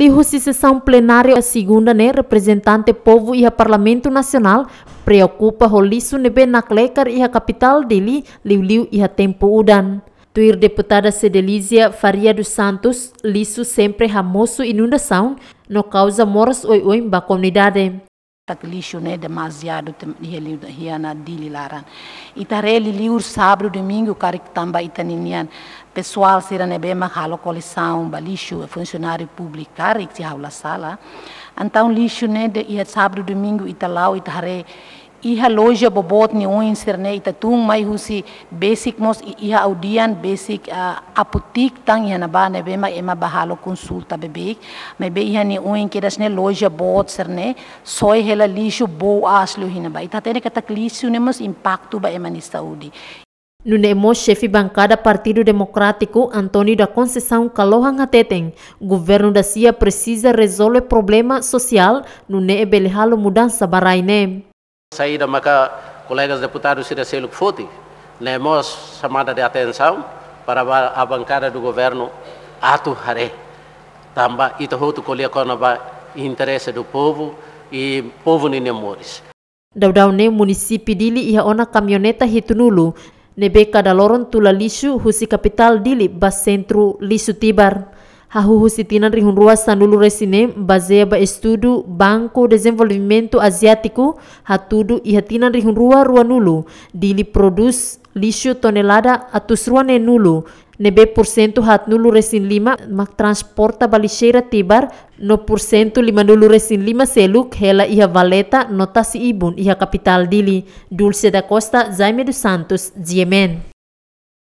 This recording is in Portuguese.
Lihu si sessão plenária a segunda né representante povo e a parlamento nacional preocupa holisu nebe naklekar e a capital dele liu-liu e a tempo udan. Tuir deputada Cedelízia Faria dos Santos lisu sempre ramoso inundação no causa moras oi-oi ba comunidade taklishune demasiado yeli hiana dili laran itareli liur sábado domingo cariktamba itaninian pessoal se sirane bem halo coleção balixo funcionário público carik se aula sala então lixo né de ia sábado domingo italau itare iha loja bobot ni oin serne itatung mai husi basic mos iha audian basic uh, ah, apotik tang iha naba ne be ma ema bahalo consulta bebek me be iha ni oin ke dasne loja bot serne soy hela lishu bo aslu hina ba ita tere katak lisu ne mos impacto ba ema ni saudi Nunemo chefe bancada Partido Democrático Antônio da Conceição Calohan Hateten, governo da CIA precisa resolver problema social, nune ebelhalo mudança barainem saída, mas colegas deputados se desceu que fosse, né, chamada de atenção para a bancada do governo ato haré. Tamba e tohoto colhe conaba interesse do povo e povo nem mores. Daudau ne município dili ia ona caminhoneta hitunulu nebeca da loron tula lixo husi capital dili bas centro lixo tibar. hahuhu rihun rihunrua sanulu resine baseya ba estudu Banco Desenvolvimento Asiático hatudu ihatinan rihun rua rua nulu dili produs lixo tonelada atus rua ne nulu nebe porcento hat nulu resin lima mak transporta balixeira tibar no porcento lima nulu resin lima seluk hela iha valeta notasi ibun iha kapital dili Dulce da Costa Jaime dos Santos Diemen